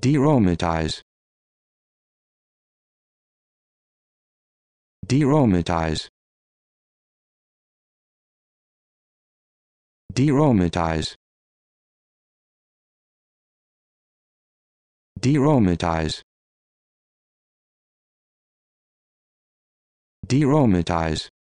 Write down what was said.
deromatize deromatize deromatize deromatize deromatize